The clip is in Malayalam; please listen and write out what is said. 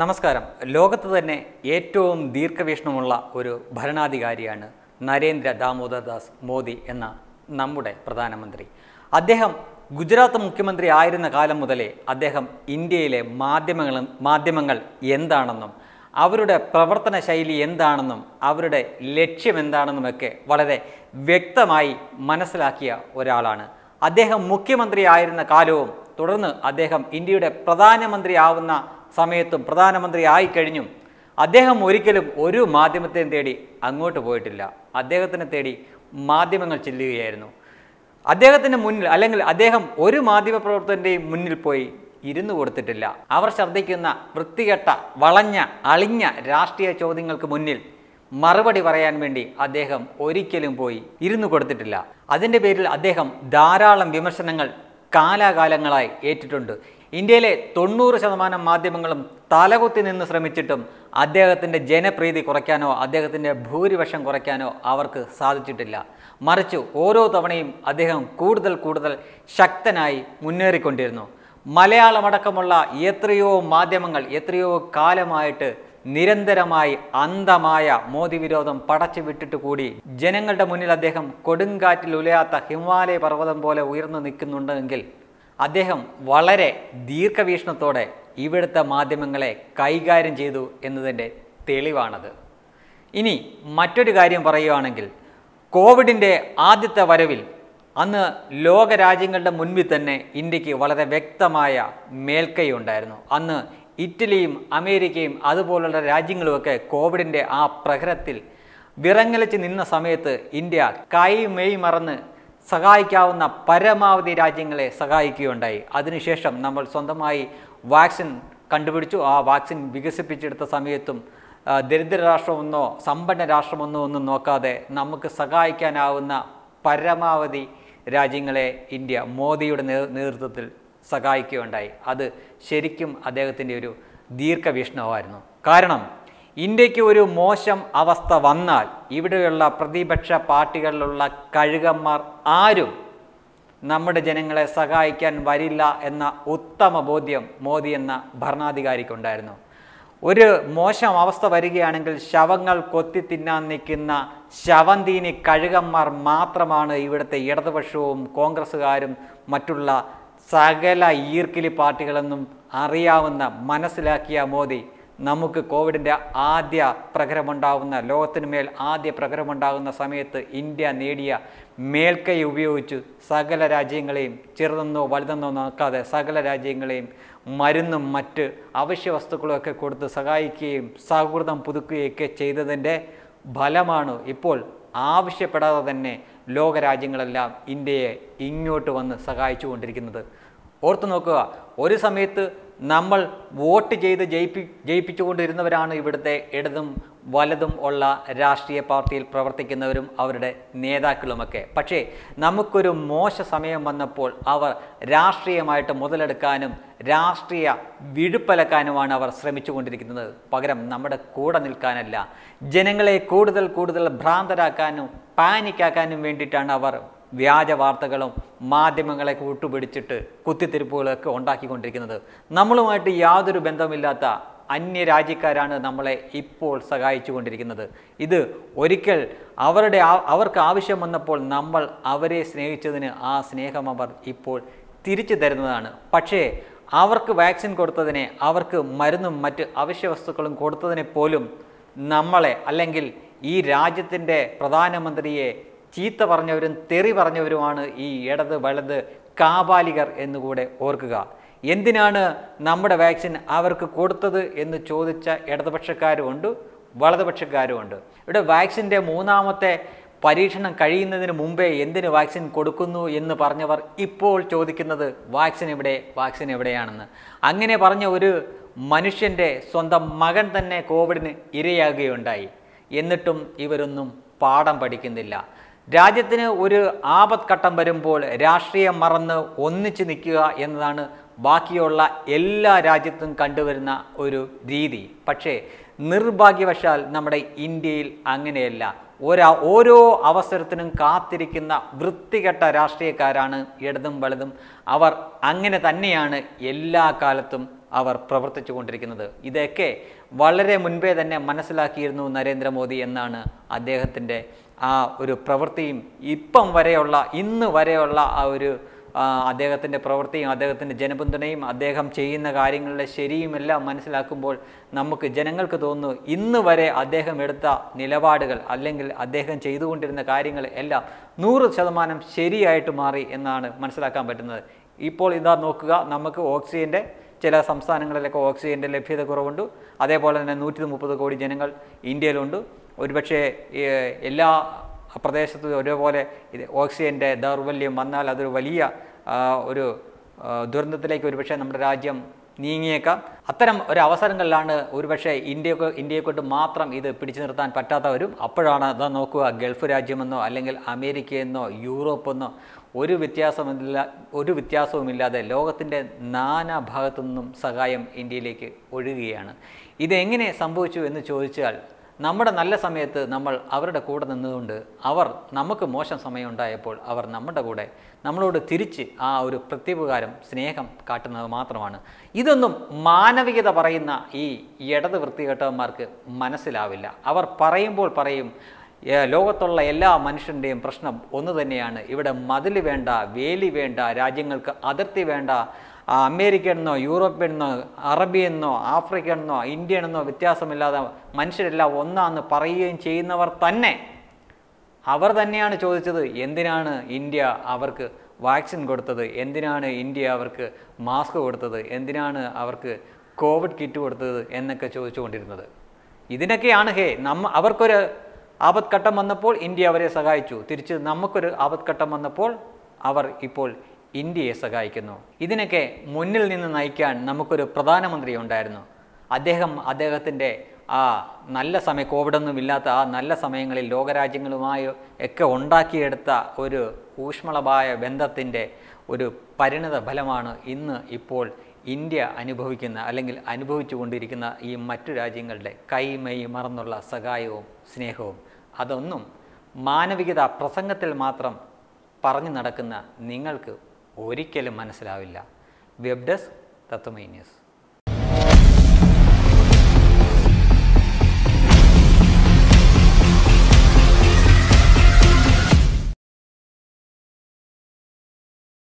നമസ്കാരം ലോകത്ത് തന്നെ ഏറ്റവും ദീർഘവീക്ഷണമുള്ള ഒരു ഭരണാധികാരിയാണ് നരേന്ദ്ര ദാമോദർദാസ് മോദി എന്ന നമ്മുടെ പ്രധാനമന്ത്രി അദ്ദേഹം ഗുജറാത്ത് മുഖ്യമന്ത്രി ആയിരുന്ന കാലം മുതലേ അദ്ദേഹം ഇന്ത്യയിലെ മാധ്യമങ്ങൾ മാധ്യമങ്ങൾ എന്താണെന്നും അവരുടെ പ്രവർത്തന ശൈലി എന്താണെന്നും അവരുടെ ലക്ഷ്യം എന്താണെന്നുമൊക്കെ വളരെ വ്യക്തമായി മനസ്സിലാക്കിയ ഒരാളാണ് അദ്ദേഹം മുഖ്യമന്ത്രി ആയിരുന്ന കാലവും തുടർന്ന് അദ്ദേഹം ഇന്ത്യയുടെ പ്രധാനമന്ത്രിയാവുന്ന സമയത്തും പ്രധാനമന്ത്രി ആയിക്കഴിഞ്ഞു അദ്ദേഹം ഒരിക്കലും ഒരു മാധ്യമത്തെയും തേടി അങ്ങോട്ട് പോയിട്ടില്ല അദ്ദേഹത്തിനെ തേടി മാധ്യമങ്ങൾ ചെല്ലുകയായിരുന്നു അദ്ദേഹത്തിന് മുന്നിൽ അല്ലെങ്കിൽ അദ്ദേഹം ഒരു മാധ്യമ പ്രവർത്തകൻ്റെയും മുന്നിൽ പോയി ഇരുന്നു കൊടുത്തിട്ടില്ല അവർ ശ്രദ്ധിക്കുന്ന വൃത്തികെട്ട വളഞ്ഞ അളിഞ്ഞ രാഷ്ട്രീയ ചോദ്യങ്ങൾക്ക് മുന്നിൽ മറുപടി പറയാൻ വേണ്ടി അദ്ദേഹം ഒരിക്കലും പോയി ഇരുന്നു കൊടുത്തിട്ടില്ല അതിൻ്റെ പേരിൽ അദ്ദേഹം ധാരാളം വിമർശനങ്ങൾ കാലാകാലങ്ങളായി ഏറ്റിട്ടുണ്ട് ഇന്ത്യയിലെ തൊണ്ണൂറ് ശതമാനം മാധ്യമങ്ങളും തലകുത്തി നിന്ന് ശ്രമിച്ചിട്ടും അദ്ദേഹത്തിൻ്റെ ജനപ്രീതി കുറയ്ക്കാനോ അദ്ദേഹത്തിൻ്റെ ഭൂരിപക്ഷം കുറയ്ക്കാനോ അവർക്ക് സാധിച്ചിട്ടില്ല മറിച്ച് ഓരോ തവണയും അദ്ദേഹം കൂടുതൽ കൂടുതൽ ശക്തനായി മുന്നേറിക്കൊണ്ടിരുന്നു മലയാളമടക്കമുള്ള എത്രയോ മാധ്യമങ്ങൾ എത്രയോ കാലമായിട്ട് നിരന്തരമായി അന്ധമായ മോദി വിരോധം പടച്ചു വിട്ടിട്ട് കൂടി ജനങ്ങളുടെ മുന്നിൽ അദ്ദേഹം കൊടുങ്കാറ്റിൽ ഉലയാത്ത ഹിമാലയ പർവ്വതം പോലെ ഉയർന്നു നിൽക്കുന്നുണ്ടെങ്കിൽ അദ്ദേഹം വളരെ ദീർഘവീക്ഷണത്തോടെ ഇവിടുത്തെ മാധ്യമങ്ങളെ കൈകാര്യം ചെയ്തു എന്നതിൻ്റെ തെളിവാണത് ഇനി മറ്റൊരു കാര്യം പറയുകയാണെങ്കിൽ കോവിഡിൻ്റെ ആദ്യത്തെ വരവിൽ അന്ന് ലോകരാജ്യങ്ങളുടെ മുൻപിൽ തന്നെ ഇന്ത്യക്ക് വളരെ വ്യക്തമായ മേൽക്കൈ ഉണ്ടായിരുന്നു അന്ന് ഇറ്റലിയും അമേരിക്കയും അതുപോലുള്ള രാജ്യങ്ങളുമൊക്കെ കോവിഡിൻ്റെ ആ പ്രഹരത്തിൽ വിറങ്ങലച്ച് നിന്ന സമയത്ത് ഇന്ത്യ കൈ മെയ് മറന്ന് സഹായിക്കാവുന്ന പരമാവധി രാജ്യങ്ങളെ സഹായിക്കുകയുണ്ടായി അതിനുശേഷം നമ്മൾ സ്വന്തമായി വാക്സിൻ കണ്ടുപിടിച്ചു ആ വാക്സിൻ വികസിപ്പിച്ചെടുത്ത സമയത്തും ദരിദ്ര രാഷ്ട്രമെന്നോ സമ്പന്ന രാഷ്ട്രമെന്നോ ഒന്നും നോക്കാതെ നമുക്ക് സഹായിക്കാനാവുന്ന പരമാവധി രാജ്യങ്ങളെ ഇന്ത്യ മോദിയുടെ നേതൃത്വത്തിൽ സഹായിക്കുകയുണ്ടായി അത് ശരിക്കും അദ്ദേഹത്തിൻ്റെ ഒരു ദീർഘവീക്ഷണമായിരുന്നു കാരണം ഇന്ത്യക്ക് ഒരു മോശം അവസ്ഥ വന്നാൽ ഇവിടെയുള്ള പ്രതിപക്ഷ പാർട്ടികളിലുള്ള കഴുകന്മാർ ആരും നമ്മുടെ ജനങ്ങളെ സഹായിക്കാൻ വരില്ല എന്ന ഉത്തമ ബോധ്യം മോദി എന്ന ഭരണാധികാരിക്കുണ്ടായിരുന്നു ഒരു മോശം അവസ്ഥ വരികയാണെങ്കിൽ ശവങ്ങൾ കൊത്തി തിന്നാൻ നിൽക്കുന്ന ശവന്തീനി കഴുകന്മാർ മാത്രമാണ് ഇവിടുത്തെ ഇടതുപക്ഷവും കോൺഗ്രസ്സുകാരും മറ്റുള്ള സകല ഈർക്കിലി പാർട്ടികളെന്നും അറിയാവുന്ന മനസ്സിലാക്കിയ മോദി നമുക്ക് കോവിഡിൻ്റെ ആദ്യ പ്രകരമുണ്ടാകുന്ന ലോകത്തിനുമേൽ ആദ്യ പ്രകരമുണ്ടാകുന്ന സമയത്ത് ഇന്ത്യ നേടിയ മേൽക്കൈ ഉപയോഗിച്ച് സകല രാജ്യങ്ങളെയും ചെറുതെന്നോ വലുതെന്നോ നോക്കാതെ സകല രാജ്യങ്ങളെയും മരുന്നും മറ്റ് അവശ്യ വസ്തുക്കളുമൊക്കെ കൊടുത്ത് സഹായിക്കുകയും സൗഹൃദം പുതുക്കുകയൊക്കെ ചെയ്തതിൻ്റെ ഫലമാണ് ഇപ്പോൾ ആവശ്യപ്പെടാതെ തന്നെ ലോകരാജ്യങ്ങളെല്ലാം ഇന്ത്യയെ ഇങ്ങോട്ട് വന്ന് സഹായിച്ചു കൊണ്ടിരിക്കുന്നത് ഓർത്തു നോക്കുക ഒരു സമയത്ത് നമ്മൾ വോട്ട് ചെയ്ത് ജയിപ്പി ജയിപ്പിച്ചുകൊണ്ടിരുന്നവരാണ് ഇവിടുത്തെ ഇടതും വലതും ഉള്ള രാഷ്ട്രീയ പാർട്ടിയിൽ പ്രവർത്തിക്കുന്നവരും അവരുടെ നേതാക്കളുമൊക്കെ പക്ഷേ നമുക്കൊരു മോശ സമയം വന്നപ്പോൾ അവർ രാഷ്ട്രീയമായിട്ട് മുതലെടുക്കാനും രാഷ്ട്രീയ വിഴുപ്പലക്കാനുമാണ് അവർ ശ്രമിച്ചുകൊണ്ടിരിക്കുന്നത് പകരം നമ്മുടെ കൂടെ നിൽക്കാനല്ല ജനങ്ങളെ കൂടുതൽ കൂടുതൽ ഭ്രാന്തരാക്കാനും പാനിക്കാക്കാനും വേണ്ടിയിട്ടാണ് അവർ വ്യാജ വാർത്തകളും മാധ്യമങ്ങളെ കൂട്ടുപിടിച്ചിട്ട് കുത്തിത്തിരിപ്പുകളൊക്കെ ഉണ്ടാക്കിക്കൊണ്ടിരിക്കുന്നത് നമ്മളുമായിട്ട് യാതൊരു ബന്ധമില്ലാത്ത അന്യരാജ്യക്കാരാണ് നമ്മളെ ഇപ്പോൾ സഹായിച്ചു കൊണ്ടിരിക്കുന്നത് ഇത് ഒരിക്കൽ അവരുടെ അവർക്ക് ആവശ്യം വന്നപ്പോൾ നമ്മൾ അവരെ സ്നേഹിച്ചതിന് ആ സ്നേഹം അവർ ഇപ്പോൾ തിരിച്ചു തരുന്നതാണ് പക്ഷേ അവർക്ക് വാക്സിൻ കൊടുത്തതിനെ അവർക്ക് മരുന്നും മറ്റ് അവശ്യ വസ്തുക്കളും കൊടുത്തതിനെ പോലും നമ്മളെ അല്ലെങ്കിൽ ഈ രാജ്യത്തിൻ്റെ പ്രധാനമന്ത്രിയെ ചീത്ത പറഞ്ഞവരും തെറി പറഞ്ഞവരുമാണ് ഈ ഇടത് വലത് കാബാലികർ എന്നുകൂടെ ഓർക്കുക എന്തിനാണ് നമ്മുടെ വാക്സിൻ അവർക്ക് കൊടുത്തത് എന്ന് ചോദിച്ച ഇടതുപക്ഷക്കാരുമുണ്ട് വലതുപക്ഷക്കാരുമുണ്ട് ഇവിടെ വാക്സിൻ്റെ മൂന്നാമത്തെ പരീക്ഷണം കഴിയുന്നതിന് മുമ്പേ എന്തിന് വാക്സിൻ കൊടുക്കുന്നു എന്ന് പറഞ്ഞവർ ഇപ്പോൾ ചോദിക്കുന്നത് വാക്സിൻ എവിടെ വാക്സിൻ എവിടെയാണെന്ന് അങ്ങനെ പറഞ്ഞ ഒരു മനുഷ്യൻ്റെ സ്വന്തം മകൻ തന്നെ കോവിഡിന് ഇരയാകുകയുണ്ടായി എന്നിട്ടും ഇവരൊന്നും പാഠം പഠിക്കുന്നില്ല രാജ്യത്തിന് ഒരു ഘട്ടം വരുമ്പോൾ രാഷ്ട്രീയം മറന്ന് ഒന്നിച്ച് നിൽക്കുക എന്നതാണ് ബാക്കിയുള്ള എല്ലാ രാജ്യത്തും കണ്ടുവരുന്ന ഒരു രീതി പക്ഷേ നിർഭാഗ്യവശാൽ നമ്മുടെ ഇന്ത്യയിൽ അങ്ങനെയല്ല ഒരാ ഓരോ അവസരത്തിനും കാത്തിരിക്കുന്ന വൃത്തികെട്ട രാഷ്ട്രീയക്കാരാണ് ഇടതും വലതും അവർ അങ്ങനെ തന്നെയാണ് എല്ലാ കാലത്തും അവർ പ്രവർത്തിച്ചു കൊണ്ടിരിക്കുന്നത് ഇതൊക്കെ വളരെ മുൻപേ തന്നെ മനസ്സിലാക്കിയിരുന്നു നരേന്ദ്രമോദി എന്നാണ് അദ്ദേഹത്തിൻ്റെ ആ ഒരു പ്രവൃത്തിയും ഇപ്പം വരെയുള്ള ഇന്ന് വരെയുള്ള ആ ഒരു അദ്ദേഹത്തിൻ്റെ പ്രവൃത്തിയും അദ്ദേഹത്തിൻ്റെ ജനപിന്തുണയും അദ്ദേഹം ചെയ്യുന്ന കാര്യങ്ങളുടെ ശരിയുമെല്ലാം മനസ്സിലാക്കുമ്പോൾ നമുക്ക് ജനങ്ങൾക്ക് തോന്നുന്നു ഇന്ന് വരെ അദ്ദേഹം എടുത്ത നിലപാടുകൾ അല്ലെങ്കിൽ അദ്ദേഹം ചെയ്തുകൊണ്ടിരുന്ന കാര്യങ്ങൾ എല്ലാം നൂറ് ശതമാനം ശരിയായിട്ട് മാറി എന്നാണ് മനസ്സിലാക്കാൻ പറ്റുന്നത് ഇപ്പോൾ ഇതാ നോക്കുക നമുക്ക് ഓക്സിജൻ്റെ ചില സംസ്ഥാനങ്ങളിലൊക്കെ ഓക്സിജൻ്റെ ലഭ്യത കുറവുണ്ട് അതേപോലെ തന്നെ നൂറ്റി മുപ്പത് കോടി ജനങ്ങൾ ഇന്ത്യയിലുണ്ട് ഒരുപക്ഷെ എല്ലാ പ്രദേശത്തും ഒരേപോലെ ഇത് ഓക്സിജൻ്റെ ദൗർബല്യം വന്നാൽ അതൊരു വലിയ ഒരു ദുരന്തത്തിലേക്ക് ഒരുപക്ഷെ നമ്മുടെ രാജ്യം നീങ്ങിയേക്കാം അത്തരം ഒരു അവസരങ്ങളിലാണ് ഒരുപക്ഷെ ഇന്ത്യക്ക് ഇന്ത്യയെക്കൊണ്ട് മാത്രം ഇത് പിടിച്ചു നിർത്താൻ പറ്റാത്തവരും അപ്പോഴാണ് ഇതാ നോക്കുക ഗൾഫ് രാജ്യമെന്നോ അല്ലെങ്കിൽ അമേരിക്കയെന്നോ യൂറോപ്പെന്നോ ഒരു വ്യത്യാസമില്ല ഒരു വ്യത്യാസവുമില്ലാതെ ലോകത്തിൻ്റെ നാനാ ഭാഗത്തു നിന്നും സഹായം ഇന്ത്യയിലേക്ക് ഒഴുകുകയാണ് ഇതെങ്ങനെ സംഭവിച്ചു എന്ന് ചോദിച്ചാൽ നമ്മുടെ നല്ല സമയത്ത് നമ്മൾ അവരുടെ കൂടെ നിന്നതുകൊണ്ട് അവർ നമുക്ക് മോശം സമയം ഉണ്ടായപ്പോൾ അവർ നമ്മുടെ കൂടെ നമ്മളോട് തിരിച്ച് ആ ഒരു പ്രത്യുപകാരം സ്നേഹം കാട്ടുന്നത് മാത്രമാണ് ഇതൊന്നും മാനവികത പറയുന്ന ഈ ഇടത് വൃത്തികെട്ടവന്മാർക്ക് മനസ്സിലാവില്ല അവർ പറയുമ്പോൾ പറയും ലോകത്തുള്ള എല്ലാ മനുഷ്യൻ്റെയും പ്രശ്നം ഒന്ന് തന്നെയാണ് ഇവിടെ മതിൽ വേണ്ട വേലി വേണ്ട രാജ്യങ്ങൾക്ക് അതിർത്തി വേണ്ട അമേരിക്കൻ എന്നോ എന്നോ യൂറോപ്യൻ എന്നോ ആഫ്രിക്കൻ എന്നോ ഇന്ത്യൻ എന്നോ വ്യത്യാസമില്ലാതെ മനുഷ്യരെല്ലാം ഒന്നാന്ന് പറയുകയും ചെയ്യുന്നവർ തന്നെ അവർ തന്നെയാണ് ചോദിച്ചത് എന്തിനാണ് ഇന്ത്യ അവർക്ക് വാക്സിൻ കൊടുത്തത് എന്തിനാണ് ഇന്ത്യ അവർക്ക് മാസ്ക് കൊടുത്തത് എന്തിനാണ് അവർക്ക് കോവിഡ് കിറ്റ് കൊടുത്തത് എന്നൊക്കെ ചോദിച്ചുകൊണ്ടിരുന്നത് ഇതിനൊക്കെയാണ് ഹേ നമ്മ അവർക്കൊരു ആപത്ഘട്ടം വന്നപ്പോൾ ഇന്ത്യ അവരെ സഹായിച്ചു തിരിച്ച് നമുക്കൊരു ആപത്ഘട്ടം വന്നപ്പോൾ അവർ ഇപ്പോൾ ഇന്ത്യയെ സഹായിക്കുന്നു ഇതിനൊക്കെ മുന്നിൽ നിന്ന് നയിക്കാൻ നമുക്കൊരു പ്രധാനമന്ത്രി ഉണ്ടായിരുന്നു അദ്ദേഹം അദ്ദേഹത്തിൻ്റെ ആ നല്ല സമയം കോവിഡൊന്നും ഇല്ലാത്ത ആ നല്ല സമയങ്ങളിൽ ലോകരാജ്യങ്ങളുമായി ഒക്കെ ഉണ്ടാക്കിയെടുത്ത ഒരു ഊഷ്മളമായ ബന്ധത്തിൻ്റെ ഒരു പരിണിത ഫലമാണ് ഇന്ന് ഇപ്പോൾ ഇന്ത്യ അനുഭവിക്കുന്ന അല്ലെങ്കിൽ അനുഭവിച്ചുകൊണ്ടിരിക്കുന്ന ഈ മറ്റു രാജ്യങ്ങളുടെ കൈമൈ മറന്നുള്ള സഹായവും സ്നേഹവും അതൊന്നും മാനവികത പ്രസംഗത്തിൽ മാത്രം പറഞ്ഞു നടക്കുന്ന നിങ്ങൾക്ക് ഒരിക്കലും മനസ്സിലാവില്ല വെബ് ഡെസ്ക് തത്വമൈ ന്യൂസ്